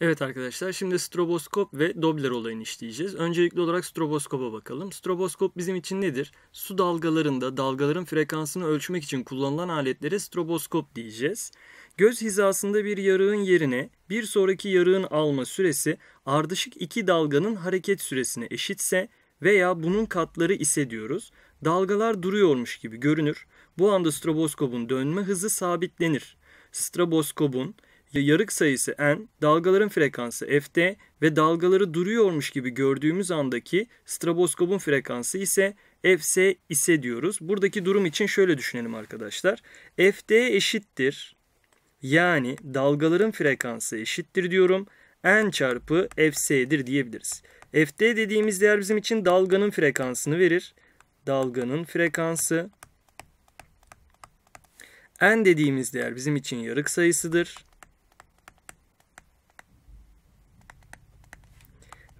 Evet arkadaşlar şimdi stroboskop ve Doppler olayını işleyeceğiz. Öncelikli olarak stroboskopa bakalım. Stroboskop bizim için nedir? Su dalgalarında dalgaların frekansını ölçmek için kullanılan aletlere stroboskop diyeceğiz. Göz hizasında bir yarığın yerine bir sonraki yarığın alma süresi ardışık iki dalganın hareket süresine eşitse veya bunun katları ise diyoruz. Dalgalar duruyormuş gibi görünür. Bu anda stroboskopun dönme hızı sabitlenir. Stroboskopun yarık sayısı n, dalgaların frekansı fd ve dalgaları duruyormuş gibi gördüğümüz andaki stroboskopun frekansı ise fs ise diyoruz. Buradaki durum için şöyle düşünelim arkadaşlar. fd eşittir yani dalgaların frekansı eşittir diyorum. n çarpı fs'dir diyebiliriz. fd dediğimiz değer bizim için dalganın frekansını verir. Dalganın frekansı n dediğimiz değer bizim için yarık sayısıdır.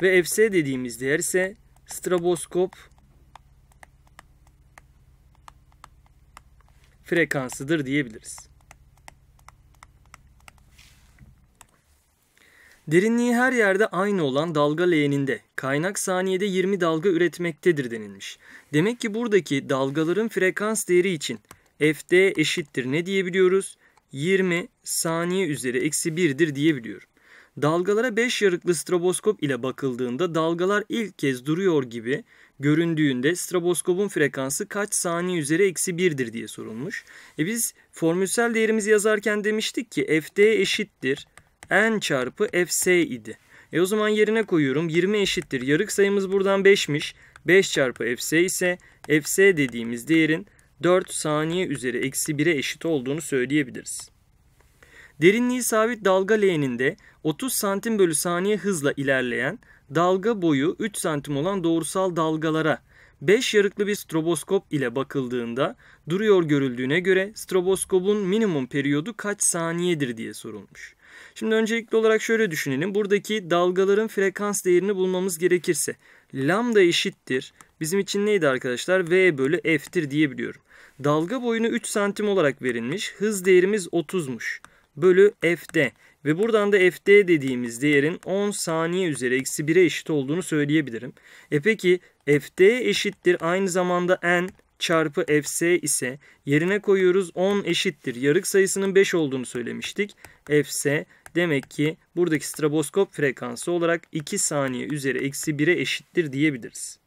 Ve fC dediğimiz değer ise stroboskop frekansıdır diyebiliriz. Derinliği her yerde aynı olan dalga leğeninde kaynak saniyede 20 dalga üretmektedir denilmiş. Demek ki buradaki dalgaların frekans değeri için fd eşittir ne diyebiliyoruz? 20 saniye üzeri eksi 1'dir diyebiliyorum. Dalgalara 5 yarıklı stroboskop ile bakıldığında dalgalar ilk kez duruyor gibi göründüğünde stroboskopun frekansı kaç saniye üzeri eksi 1'dir diye sorulmuş. E biz formülsel değerimizi yazarken demiştik ki fd eşittir n çarpı fs idi. E o zaman yerine koyuyorum 20 eşittir yarık sayımız buradan 5'miş. 5 çarpı fs ise fs dediğimiz değerin 4 saniye üzeri eksi 1'e eşit olduğunu söyleyebiliriz. Derinliği sabit dalga leğeninde 30 santim bölü saniye hızla ilerleyen dalga boyu 3 santim olan doğrusal dalgalara 5 yarıklı bir stroboskop ile bakıldığında duruyor görüldüğüne göre stroboskopun minimum periyodu kaç saniyedir diye sorulmuş. Şimdi öncelikli olarak şöyle düşünelim. Buradaki dalgaların frekans değerini bulmamız gerekirse lambda eşittir. Bizim için neydi arkadaşlar? V bölü F'tir diyebiliyorum. Dalga boyunu 3 santim olarak verilmiş. Hız değerimiz 30'muş bölü f'd ve buradan da fd dediğimiz değerin 10 saniye üzeri eksi 1'e eşit olduğunu söyleyebilirim. E peki fd eşittir aynı zamanda n çarpı fs ise yerine koyuyoruz 10 eşittir. Yarık sayısının 5 olduğunu söylemiştik. fs demek ki buradaki stroboskop frekansı olarak 2 saniye üzeri eksi 1'e eşittir diyebiliriz.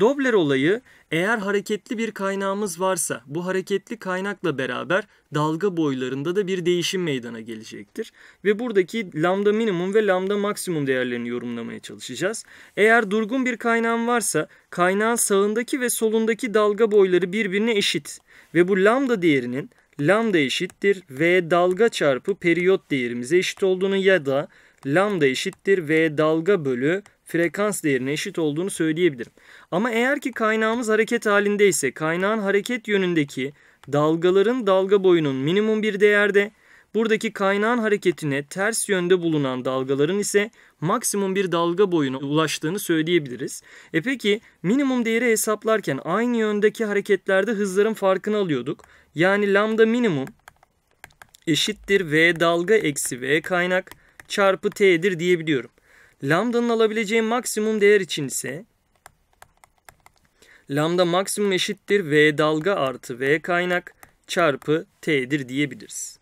Dobler olayı eğer hareketli bir kaynağımız varsa bu hareketli kaynakla beraber dalga boylarında da bir değişim meydana gelecektir. Ve buradaki lambda minimum ve lambda maksimum değerlerini yorumlamaya çalışacağız. Eğer durgun bir kaynağım varsa kaynağın sağındaki ve solundaki dalga boyları birbirine eşit. Ve bu lambda değerinin lambda eşittir ve dalga çarpı periyot değerimize eşit olduğunu ya da lambda eşittir v dalga bölü frekans değerine eşit olduğunu söyleyebilirim. Ama eğer ki kaynağımız hareket halindeyse kaynağın hareket yönündeki dalgaların dalga boyunun minimum bir değerde buradaki kaynağın hareketine ters yönde bulunan dalgaların ise maksimum bir dalga boyuna ulaştığını söyleyebiliriz. E peki minimum değeri hesaplarken aynı yöndeki hareketlerde hızların farkını alıyorduk. Yani lambda minimum eşittir v dalga eksi v kaynak çarpı t'dir diyebiliyorum. Lambda'nın alabileceği maksimum değer için ise lambda maksimum eşittir v dalga artı v kaynak çarpı t'dir diyebiliriz.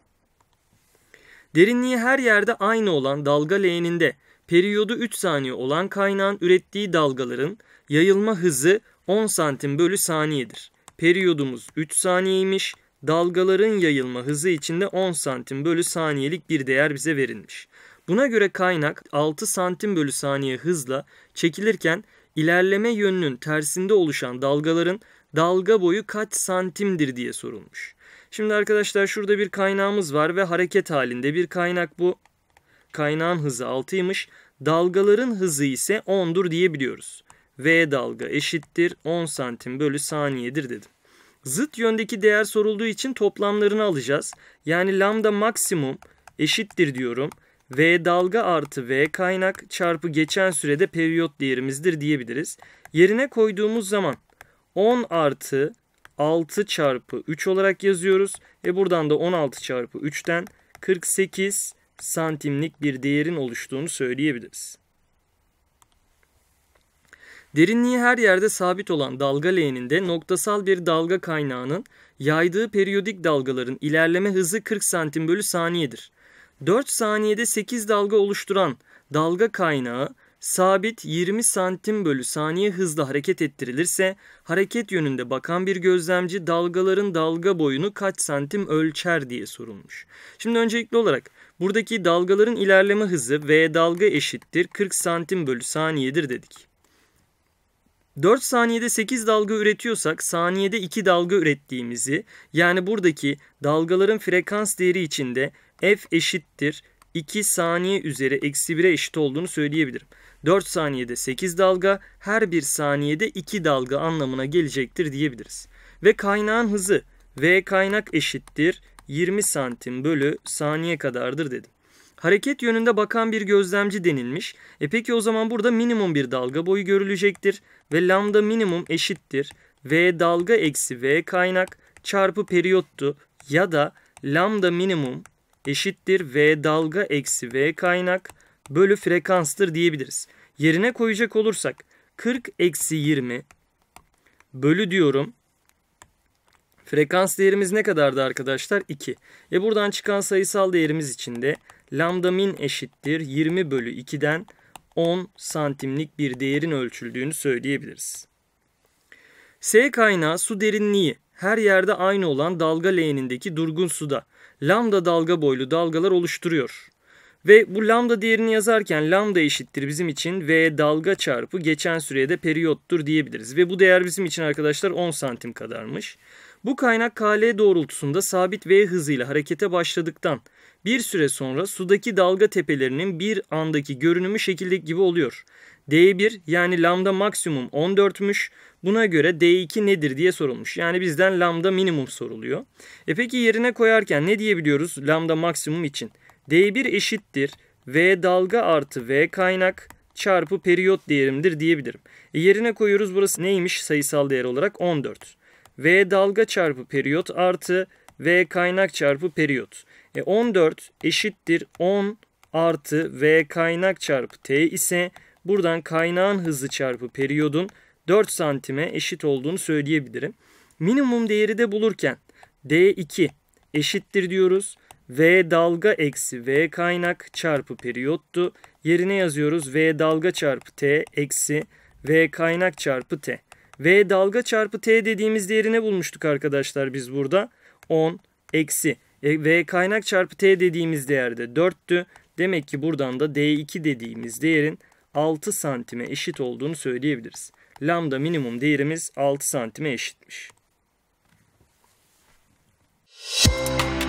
Derinliği her yerde aynı olan dalga leğeninde periyodu 3 saniye olan kaynağın ürettiği dalgaların yayılma hızı 10 santim bölü saniyedir. Periyodumuz 3 saniyeymiş. Dalgaların yayılma hızı içinde 10 santim bölü saniyelik bir değer bize verilmiş. Buna göre kaynak 6 santim bölü saniye hızla çekilirken ilerleme yönünün tersinde oluşan dalgaların dalga boyu kaç santimdir diye sorulmuş. Şimdi arkadaşlar şurada bir kaynağımız var ve hareket halinde bir kaynak bu. Kaynağın hızı 6'ymış. Dalgaların hızı ise 10'dur diyebiliyoruz. V dalga eşittir 10 santim bölü saniyedir dedim. Zıt yöndeki değer sorulduğu için toplamlarını alacağız. Yani lambda maksimum eşittir diyorum. V dalga artı V kaynak çarpı geçen sürede periyot değerimizdir diyebiliriz. Yerine koyduğumuz zaman 10 artı 6 çarpı 3 olarak yazıyoruz. Ve buradan da 16 çarpı 3'ten 48 santimlik bir değerin oluştuğunu söyleyebiliriz. Derinliği her yerde sabit olan dalga leğeninde noktasal bir dalga kaynağının yaydığı periyodik dalgaların ilerleme hızı 40 santim bölü saniyedir. 4 saniyede 8 dalga oluşturan dalga kaynağı sabit 20 santim bölü saniye hızla hareket ettirilirse hareket yönünde bakan bir gözlemci dalgaların dalga boyunu kaç santim ölçer diye sorulmuş. Şimdi öncelikli olarak buradaki dalgaların ilerleme hızı v dalga eşittir 40 santim bölü saniyedir dedik. 4 saniyede 8 dalga üretiyorsak saniyede 2 dalga ürettiğimizi yani buradaki dalgaların frekans değeri içinde f eşittir 2 saniye üzeri eksi 1'e eşit olduğunu söyleyebilirim. 4 saniyede 8 dalga, her bir saniyede 2 dalga anlamına gelecektir diyebiliriz. Ve kaynağın hızı v kaynak eşittir 20 santim bölü saniye kadardır dedim. Hareket yönünde bakan bir gözlemci denilmiş. E peki o zaman burada minimum bir dalga boyu görülecektir. Ve lambda minimum eşittir. V dalga eksi V kaynak çarpı periyottu ya da lambda minimum eşittir V dalga eksi V kaynak bölü frekanstır diyebiliriz. Yerine koyacak olursak 40 eksi 20 bölü diyorum. Frekans değerimiz ne kadardı arkadaşlar? 2. E buradan çıkan sayısal değerimiz içinde lambda min eşittir 20 bölü 2'den 10 santimlik bir değerin ölçüldüğünü söyleyebiliriz. S kaynağı su derinliği her yerde aynı olan dalga leğenindeki durgun suda lambda dalga boylu dalgalar oluşturuyor. Ve bu lambda değerini yazarken lambda eşittir bizim için v dalga çarpı geçen süreye de periyottur diyebiliriz. Ve bu değer bizim için arkadaşlar 10 santim kadarmış. Bu kaynak KL doğrultusunda sabit V hızıyla harekete başladıktan bir süre sonra sudaki dalga tepelerinin bir andaki görünümü şekildeki gibi oluyor. D1 yani lambda maksimum 14'müş Buna göre D2 nedir diye sorulmuş. Yani bizden lambda minimum soruluyor. E peki yerine koyarken ne diyebiliyoruz lambda maksimum için? D1 eşittir V dalga artı V kaynak çarpı periyot değerimdir diyebilirim. E yerine koyuyoruz burası neymiş sayısal değer olarak 14. V dalga çarpı periyot artı V kaynak çarpı periyot. E 14 eşittir 10 artı V kaynak çarpı T ise buradan kaynağın hızı çarpı periyodun 4 santime eşit olduğunu söyleyebilirim. Minimum değeri de bulurken D2 eşittir diyoruz. V dalga eksi V kaynak çarpı periyottu. Yerine yazıyoruz V dalga çarpı T eksi V kaynak çarpı T. V dalga çarpı T dediğimiz değeri ne bulmuştuk arkadaşlar biz burada? 10 eksi e, V kaynak çarpı T dediğimiz değerde 4'tü. Demek ki buradan da D2 dediğimiz değerin 6 santime eşit olduğunu söyleyebiliriz lambda minimum değerimiz 6 santime eşitmiş. Müzik